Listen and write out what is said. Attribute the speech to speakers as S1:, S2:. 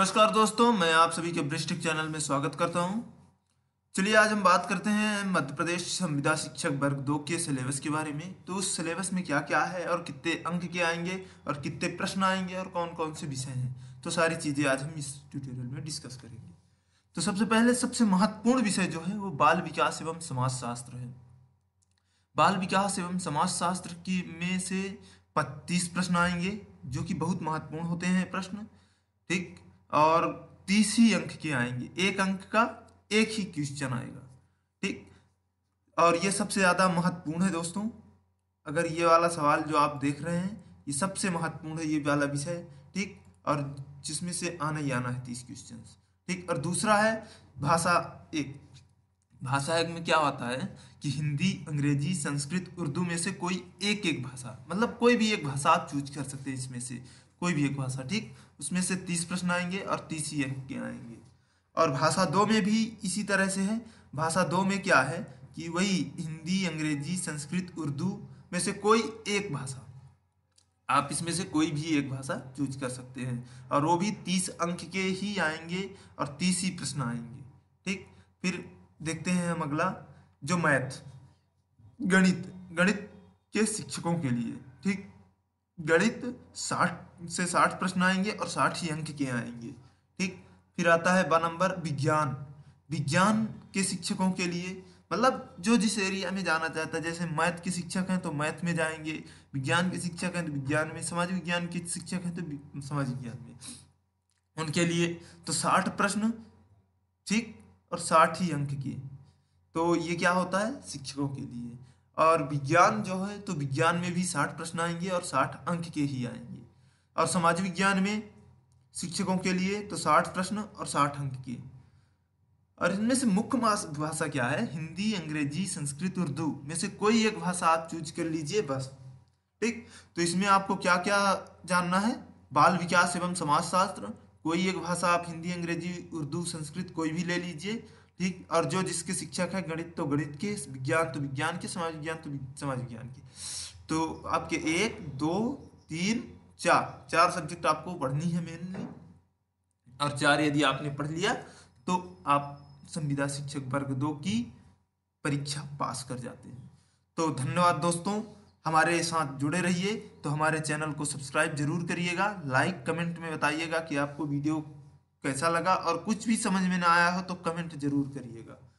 S1: नमस्कार दोस्तों मैं आप सभी के ब्रिस्टिक चैनल में स्वागत करता हूं चलिए आज हम बात करते हैं मध्य प्रदेश संविदा शिक्षक वर्ग दो के सिलेबस के बारे में तो उस सिलेबस में क्या क्या है और कितने अंक के आएंगे और कितने प्रश्न आएंगे और कौन कौन से विषय हैं तो सारी चीज़ें आज हम इस ट्यूटोरियल में डिस्कस करेंगे तो सबसे पहले सबसे महत्वपूर्ण विषय जो है वो बाल विकास एवं समाज शास्त्र है बाल विकास एवं समाज शास्त्र की में से पत्तीस प्रश्न आएंगे जो कि बहुत महत्वपूर्ण होते हैं प्रश्न ठीक और तीस ही अंक के आएंगे एक अंक का एक ही क्वेश्चन आएगा ठीक और ये सबसे ज़्यादा महत्वपूर्ण है दोस्तों अगर ये वाला सवाल जो आप देख रहे हैं ये सबसे महत्वपूर्ण है ये वाला विषय ठीक और जिसमें से आना ही आना है तीस क्वेश्चन ठीक और दूसरा है भाषा एक भाषा एक में क्या होता है कि हिंदी अंग्रेजी संस्कृत उर्दू में से कोई एक एक भाषा मतलब कोई भी एक भाषा आप चूज कर सकते हैं इसमें से कोई भी एक भाषा ठीक उसमें से तीस प्रश्न आएंगे और तीस ही अंक के आएंगे और भाषा दो में भी इसी तरह से है भाषा दो में क्या है कि वही हिंदी अंग्रेजी संस्कृत उर्दू में से कोई एक भाषा आप इसमें से कोई भी एक भाषा चूज कर सकते हैं और वो भी तीस अंक के ही आएंगे और तीस ही प्रश्न आएंगे ठीक फिर देखते हैं हम अगला जो मैथ गणित गणित के शिक्षकों के लिए ठीक गणित साठ से साठ प्रश्न आएंगे और साठ ही अंक के आएंगे ठीक फिर आता है ब नंबर विज्ञान विज्ञान के शिक्षकों के लिए मतलब जो जिस एरिया में जाना चाहता है जैसे मैथ के शिक्षक हैं तो मैथ में जाएंगे विज्ञान के शिक्षक हैं तो विज्ञान में समाज विज्ञान के शिक्षक हैं तो समाज विज्ञान में उनके लिए तो साठ प्रश्न ठीक और साठ ही अंक के तो ये क्या होता है शिक्षकों के लिए और विज्ञान जो है तो विज्ञान में भी साठ प्रश्न आएंगे और साठ अंक के ही आएंगे और समाज विज्ञान में शिक्षकों के लिए तो साठ प्रश्न और साठ अंक के और इनमें से मुख्य भाषा क्या है हिंदी अंग्रेजी संस्कृत उर्दू में से कोई एक भाषा आप चूज कर लीजिए बस ठीक तो इसमें आपको क्या क्या जानना है बाल विकास एवं समाजशास्त्र कोई एक भाषा आप हिंदी अंग्रेजी उर्दू संस्कृत कोई भी ले लीजिए ठीक और जो जिसके शिक्षक है गणित तो गणित के विज्ञान तो विज्ञान के समाज विज्ञान तो समाज विज्ञान के तो आपके एक दो तीन चार चार सब्जेक्ट आपको पढ़नी है मेनली और चार यदि आपने पढ़ लिया तो आप संविदा शिक्षक वर्ग दो की परीक्षा पास कर जाते हैं तो धन्यवाद दोस्तों हमारे साथ जुड़े रहिए तो हमारे चैनल को सब्सक्राइब जरूर करिएगा लाइक कमेंट में बताइएगा कि आपको वीडियो कैसा लगा और कुछ भी समझ में ना आया हो तो कमेंट जरूर करिएगा